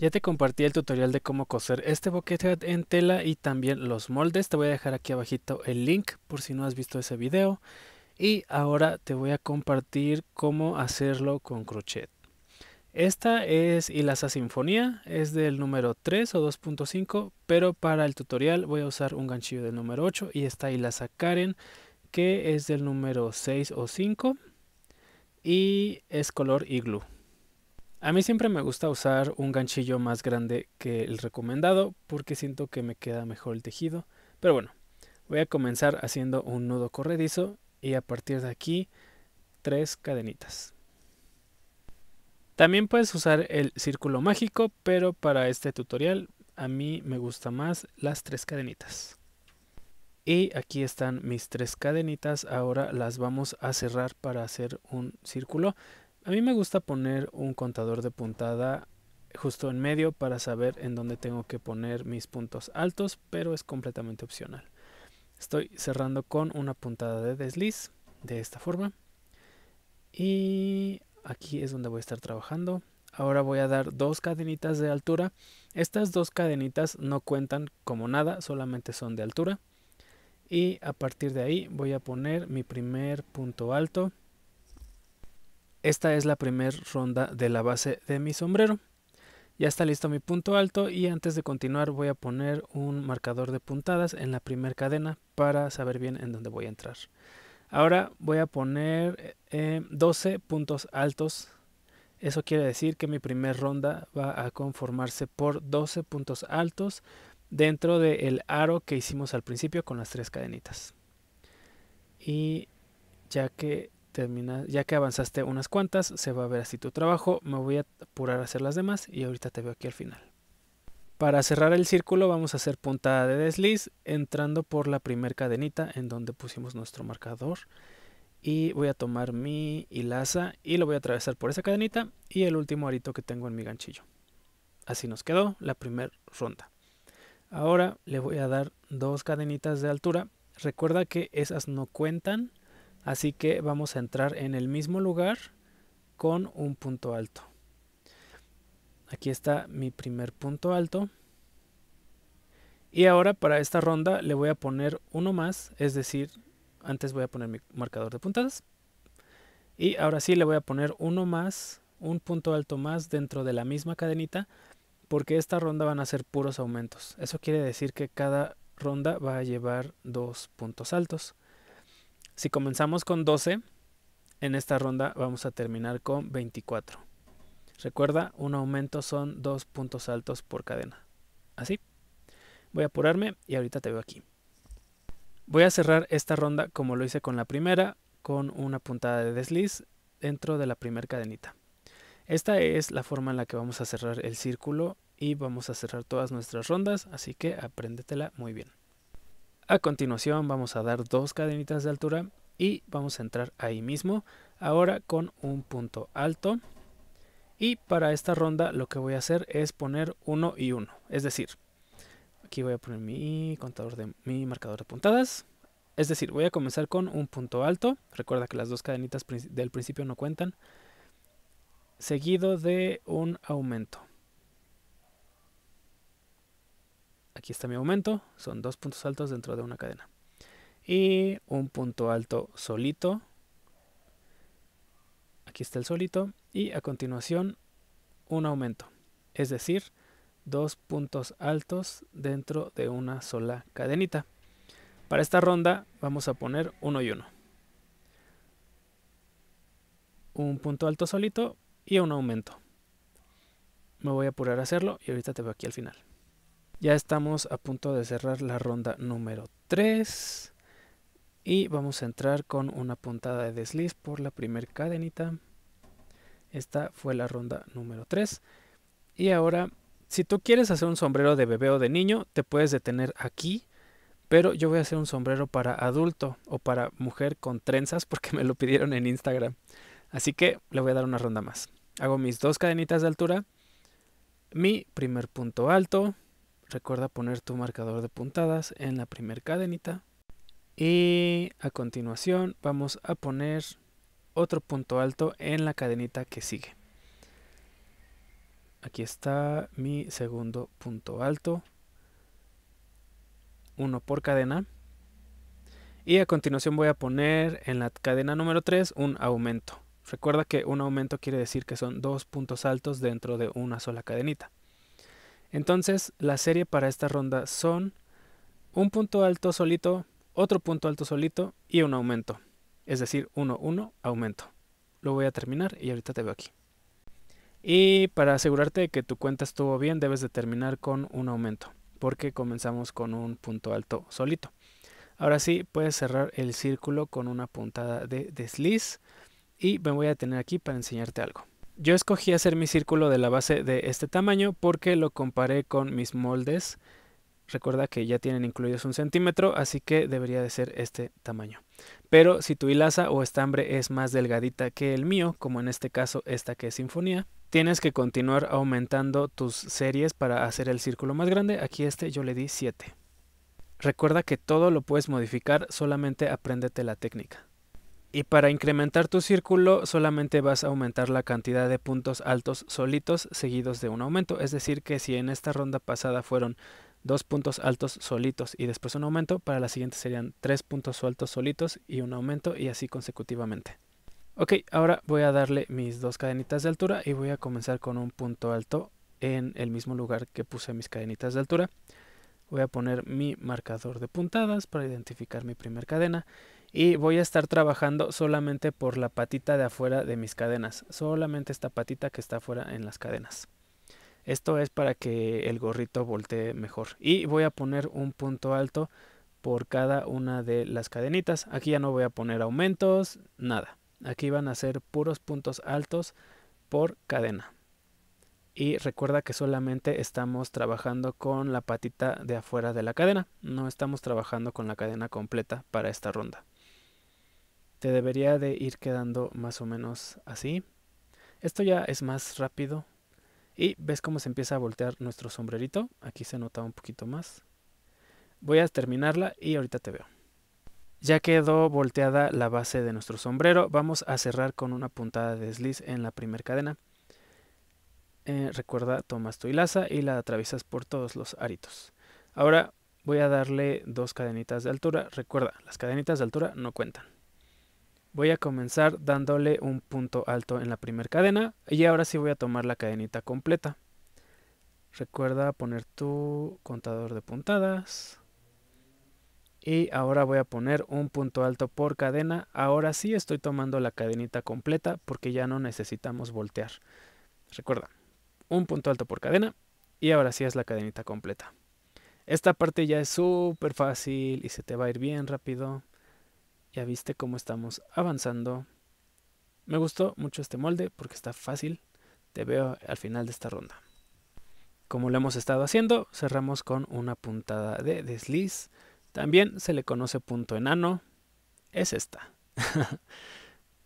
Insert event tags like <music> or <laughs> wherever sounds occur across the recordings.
Ya te compartí el tutorial de cómo coser este boquete en tela y también los moldes. Te voy a dejar aquí abajito el link por si no has visto ese video. Y ahora te voy a compartir cómo hacerlo con crochet. Esta es hilaza Sinfonía, es del número 3 o 2.5, pero para el tutorial voy a usar un ganchillo del número 8 y esta hilaza Karen, que es del número 6 o 5 y es color iglú. A mí siempre me gusta usar un ganchillo más grande que el recomendado porque siento que me queda mejor el tejido. Pero bueno, voy a comenzar haciendo un nudo corredizo y a partir de aquí tres cadenitas. También puedes usar el círculo mágico, pero para este tutorial a mí me gusta más las tres cadenitas. Y aquí están mis tres cadenitas, ahora las vamos a cerrar para hacer un círculo. A mí me gusta poner un contador de puntada justo en medio para saber en dónde tengo que poner mis puntos altos, pero es completamente opcional. Estoy cerrando con una puntada de desliz de esta forma. Y aquí es donde voy a estar trabajando. Ahora voy a dar dos cadenitas de altura. Estas dos cadenitas no cuentan como nada, solamente son de altura. Y a partir de ahí voy a poner mi primer punto alto esta es la primera ronda de la base de mi sombrero. Ya está listo mi punto alto y antes de continuar voy a poner un marcador de puntadas en la primera cadena para saber bien en dónde voy a entrar. Ahora voy a poner 12 eh, eh, puntos altos. Eso quiere decir que mi primera ronda va a conformarse por 12 puntos altos dentro del aro que hicimos al principio con las tres cadenitas. Y ya que ya que avanzaste unas cuantas, se va a ver así tu trabajo, me voy a apurar a hacer las demás y ahorita te veo aquí al final. Para cerrar el círculo vamos a hacer puntada de desliz entrando por la primer cadenita en donde pusimos nuestro marcador y voy a tomar mi hilaza y lo voy a atravesar por esa cadenita y el último arito que tengo en mi ganchillo. Así nos quedó la primera ronda. Ahora le voy a dar dos cadenitas de altura. Recuerda que esas no cuentan Así que vamos a entrar en el mismo lugar con un punto alto. Aquí está mi primer punto alto. Y ahora para esta ronda le voy a poner uno más, es decir, antes voy a poner mi marcador de puntadas. Y ahora sí le voy a poner uno más, un punto alto más dentro de la misma cadenita, porque esta ronda van a ser puros aumentos. Eso quiere decir que cada ronda va a llevar dos puntos altos. Si comenzamos con 12, en esta ronda vamos a terminar con 24. Recuerda, un aumento son dos puntos altos por cadena. Así. Voy a apurarme y ahorita te veo aquí. Voy a cerrar esta ronda como lo hice con la primera, con una puntada de desliz dentro de la primera cadenita. Esta es la forma en la que vamos a cerrar el círculo y vamos a cerrar todas nuestras rondas, así que apréndetela muy bien. A continuación vamos a dar dos cadenitas de altura y vamos a entrar ahí mismo. Ahora con un punto alto. Y para esta ronda lo que voy a hacer es poner uno y uno, Es decir, aquí voy a poner mi contador de mi marcador de puntadas. Es decir, voy a comenzar con un punto alto. Recuerda que las dos cadenitas del principio no cuentan. Seguido de un aumento. aquí está mi aumento, son dos puntos altos dentro de una cadena. Y un punto alto solito, aquí está el solito, y a continuación un aumento, es decir, dos puntos altos dentro de una sola cadenita. Para esta ronda vamos a poner uno y uno. Un punto alto solito y un aumento. Me voy a apurar a hacerlo y ahorita te veo aquí al final. Ya estamos a punto de cerrar la ronda número 3. Y vamos a entrar con una puntada de desliz por la primer cadenita. Esta fue la ronda número 3. Y ahora, si tú quieres hacer un sombrero de bebé o de niño, te puedes detener aquí. Pero yo voy a hacer un sombrero para adulto o para mujer con trenzas <laughs> porque me lo pidieron en Instagram. Así que le voy a dar una ronda más. Hago mis dos cadenitas de altura, mi primer punto alto, Recuerda poner tu marcador de puntadas en la primer cadenita. Y a continuación vamos a poner otro punto alto en la cadenita que sigue. Aquí está mi segundo punto alto. Uno por cadena. Y a continuación voy a poner en la cadena número 3 un aumento. Recuerda que un aumento quiere decir que son dos puntos altos dentro de una sola cadenita. Entonces, la serie para esta ronda son un punto alto solito, otro punto alto solito y un aumento. Es decir, 1-1 aumento. Lo voy a terminar y ahorita te veo aquí. Y para asegurarte de que tu cuenta estuvo bien, debes de terminar con un aumento, porque comenzamos con un punto alto solito. Ahora sí, puedes cerrar el círculo con una puntada de desliz y me voy a detener aquí para enseñarte algo. Yo escogí hacer mi círculo de la base de este tamaño porque lo comparé con mis moldes. Recuerda que ya tienen incluidos un centímetro, así que debería de ser este tamaño. Pero si tu hilaza o estambre es más delgadita que el mío, como en este caso esta que es Sinfonía, tienes que continuar aumentando tus series para hacer el círculo más grande. Aquí este yo le di 7. Recuerda que todo lo puedes modificar, solamente apréndete la técnica. Y para incrementar tu círculo solamente vas a aumentar la cantidad de puntos altos solitos seguidos de un aumento. Es decir, que si en esta ronda pasada fueron dos puntos altos solitos y después un aumento, para la siguiente serían tres puntos altos solitos y un aumento y así consecutivamente. Ok, ahora voy a darle mis dos cadenitas de altura y voy a comenzar con un punto alto en el mismo lugar que puse mis cadenitas de altura. Voy a poner mi marcador de puntadas para identificar mi primer cadena y voy a estar trabajando solamente por la patita de afuera de mis cadenas, solamente esta patita que está afuera en las cadenas. Esto es para que el gorrito voltee mejor y voy a poner un punto alto por cada una de las cadenitas. Aquí ya no voy a poner aumentos, nada. Aquí van a ser puros puntos altos por cadena. Y recuerda que solamente estamos trabajando con la patita de afuera de la cadena. No estamos trabajando con la cadena completa para esta ronda te debería de ir quedando más o menos así. Esto ya es más rápido. Y ves cómo se empieza a voltear nuestro sombrerito. Aquí se nota un poquito más. Voy a terminarla y ahorita te veo. Ya quedó volteada la base de nuestro sombrero. Vamos a cerrar con una puntada de desliz en la primera cadena. Eh, recuerda, tomas tu hilaza y la atraviesas por todos los aritos. Ahora voy a darle dos cadenitas de altura. Recuerda, las cadenitas de altura no cuentan. Voy a comenzar dándole un punto alto en la primera cadena y ahora sí voy a tomar la cadenita completa. Recuerda poner tu contador de puntadas. Y ahora voy a poner un punto alto por cadena. Ahora sí estoy tomando la cadenita completa porque ya no necesitamos voltear. Recuerda, un punto alto por cadena y ahora sí es la cadenita completa. Esta parte ya es súper fácil y se te va a ir bien rápido. Ya viste cómo estamos avanzando. Me gustó mucho este molde porque está fácil. Te veo al final de esta ronda. Como lo hemos estado haciendo, cerramos con una puntada de desliz. También se le conoce punto enano. Es esta. <laughs>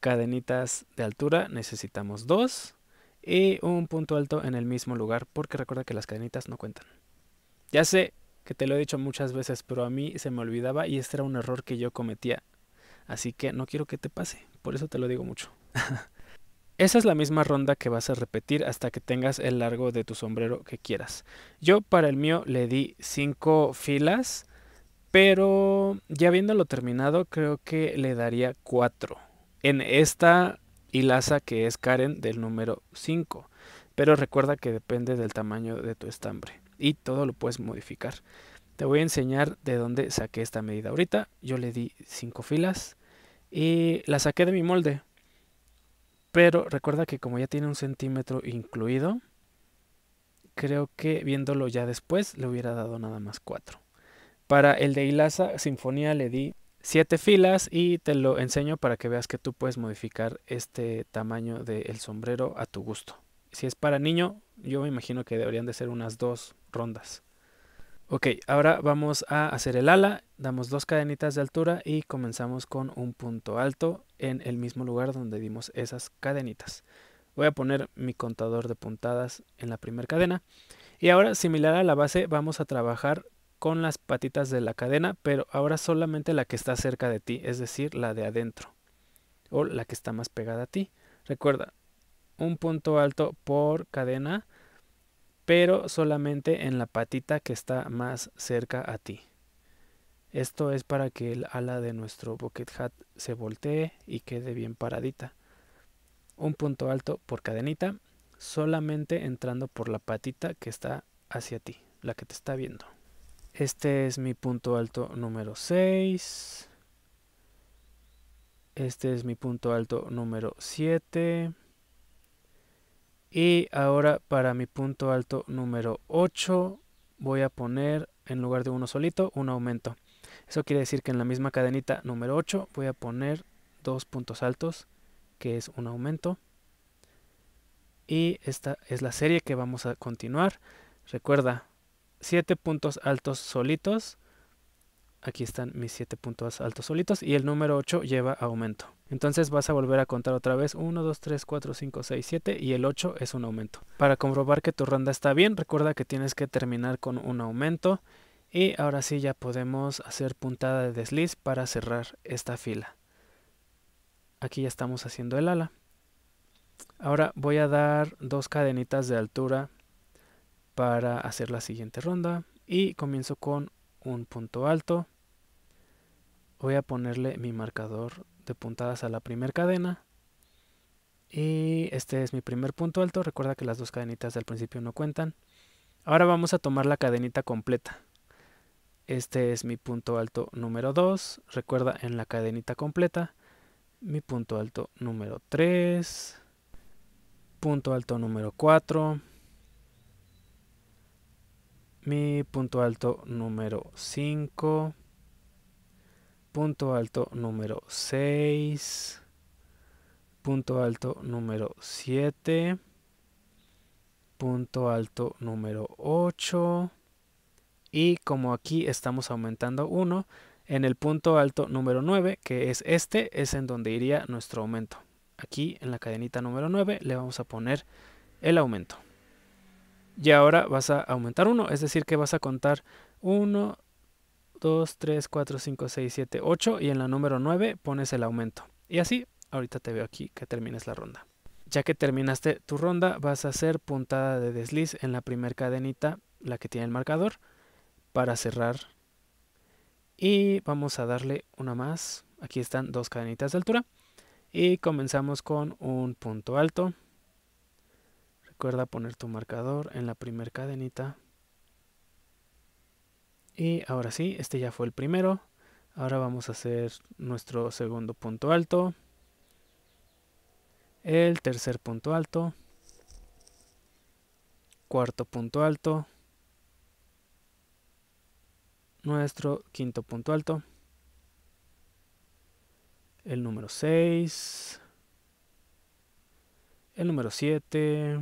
Cadenitas de altura necesitamos dos. Y un punto alto en el mismo lugar porque recuerda que las cadenitas no cuentan. Ya sé que te lo he dicho muchas veces, pero a mí se me olvidaba y este era un error que yo cometía Así que no quiero que te pase, por eso te lo digo mucho. <laughs> Esa es la misma ronda que vas a repetir hasta que tengas el largo de tu sombrero que quieras. Yo para el mío le di 5 filas, pero ya viéndolo terminado creo que le daría 4. En esta hilaza que es Karen del número 5. Pero recuerda que depende del tamaño de tu estambre y todo lo puedes modificar. Te voy a enseñar de dónde saqué esta medida. Ahorita yo le di cinco filas y la saqué de mi molde. Pero recuerda que como ya tiene un centímetro incluido, creo que viéndolo ya después le hubiera dado nada más 4. Para el de Ilasa Sinfonía le di 7 filas y te lo enseño para que veas que tú puedes modificar este tamaño del sombrero a tu gusto. Si es para niño, yo me imagino que deberían de ser unas dos rondas. Ok, ahora vamos a hacer el ala, damos dos cadenitas de altura y comenzamos con un punto alto en el mismo lugar donde dimos esas cadenitas. Voy a poner mi contador de puntadas en la primera cadena. Y ahora, similar a la base, vamos a trabajar con las patitas de la cadena, pero ahora solamente la que está cerca de ti, es decir, la de adentro o la que está más pegada a ti. Recuerda, un punto alto por cadena pero solamente en la patita que está más cerca a ti. Esto es para que el ala de nuestro bucket hat se voltee y quede bien paradita. Un punto alto por cadenita, solamente entrando por la patita que está hacia ti, la que te está viendo. Este es mi punto alto número 6. Este es mi punto alto número 7. Y ahora para mi punto alto número 8 voy a poner en lugar de uno solito un aumento. Eso quiere decir que en la misma cadenita número 8 voy a poner dos puntos altos que es un aumento. Y esta es la serie que vamos a continuar. Recuerda, 7 puntos altos solitos aquí están mis 7 puntos altos solitos y el número 8 lleva aumento. Entonces vas a volver a contar otra vez 1, 2, 3, 4, 5, 6, 7 y el 8 es un aumento. Para comprobar que tu ronda está bien, recuerda que tienes que terminar con un aumento y ahora sí ya podemos hacer puntada de desliz para cerrar esta fila. Aquí ya estamos haciendo el ala. Ahora voy a dar dos cadenitas de altura para hacer la siguiente ronda y comienzo con un punto alto voy a ponerle mi marcador de puntadas a la primera cadena. Y este es mi primer punto alto. Recuerda que las dos cadenitas del principio no cuentan. Ahora vamos a tomar la cadenita completa. Este es mi punto alto número 2. Recuerda en la cadenita completa. Mi punto alto número 3. Punto alto número 4. Mi punto alto número 5 punto alto número 6, punto alto número 7, punto alto número 8 y como aquí estamos aumentando 1, en el punto alto número 9, que es este, es en donde iría nuestro aumento. Aquí en la cadenita número 9 le vamos a poner el aumento. Y ahora vas a aumentar 1, es decir que vas a contar 1, 2, 3, 4, 5, 6, 7, 8 y en la número 9 pones el aumento. Y así, ahorita te veo aquí que termines la ronda. Ya que terminaste tu ronda, vas a hacer puntada de desliz en la primera cadenita, la que tiene el marcador, para cerrar. Y vamos a darle una más. Aquí están dos cadenitas de altura. Y comenzamos con un punto alto. Recuerda poner tu marcador en la primera cadenita y ahora sí, este ya fue el primero. Ahora vamos a hacer nuestro segundo punto alto. El tercer punto alto. Cuarto punto alto. Nuestro quinto punto alto. El número 6. El número 7.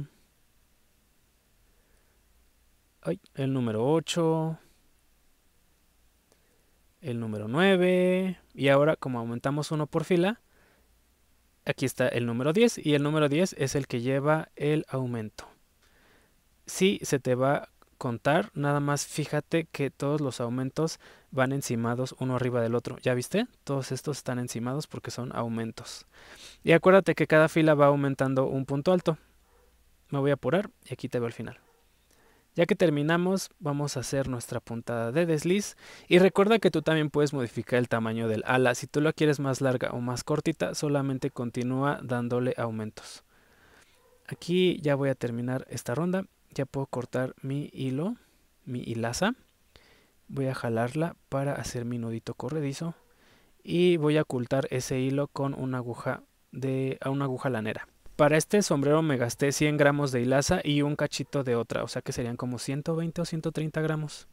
El número 8 el número 9 y ahora como aumentamos uno por fila, aquí está el número 10 y el número 10 es el que lleva el aumento. Si se te va a contar, nada más fíjate que todos los aumentos van encimados uno arriba del otro. ¿Ya viste? Todos estos están encimados porque son aumentos. Y acuérdate que cada fila va aumentando un punto alto. Me voy a apurar y aquí te veo al final. Ya que terminamos, vamos a hacer nuestra puntada de desliz y recuerda que tú también puedes modificar el tamaño del ala. Si tú la quieres más larga o más cortita, solamente continúa dándole aumentos. Aquí ya voy a terminar esta ronda. Ya puedo cortar mi hilo, mi hilaza. Voy a jalarla para hacer mi nudito corredizo y voy a ocultar ese hilo con una aguja de a una aguja lanera. Para este sombrero me gasté 100 gramos de hilaza y un cachito de otra, o sea que serían como 120 o 130 gramos.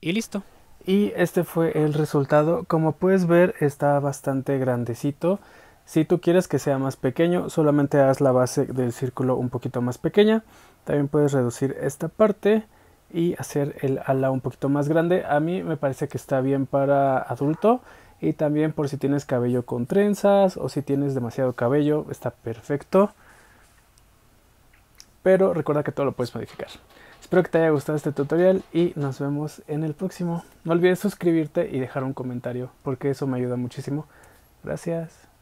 Y listo. Y este fue el resultado. Como puedes ver está bastante grandecito. Si tú quieres que sea más pequeño, solamente haz la base del círculo un poquito más pequeña. También puedes reducir esta parte y hacer el ala un poquito más grande. A mí me parece que está bien para adulto y también por si tienes cabello con trenzas o si tienes demasiado cabello, está perfecto pero recuerda que todo lo puedes modificar. Espero que te haya gustado este tutorial y nos vemos en el próximo. No olvides suscribirte y dejar un comentario porque eso me ayuda muchísimo. Gracias.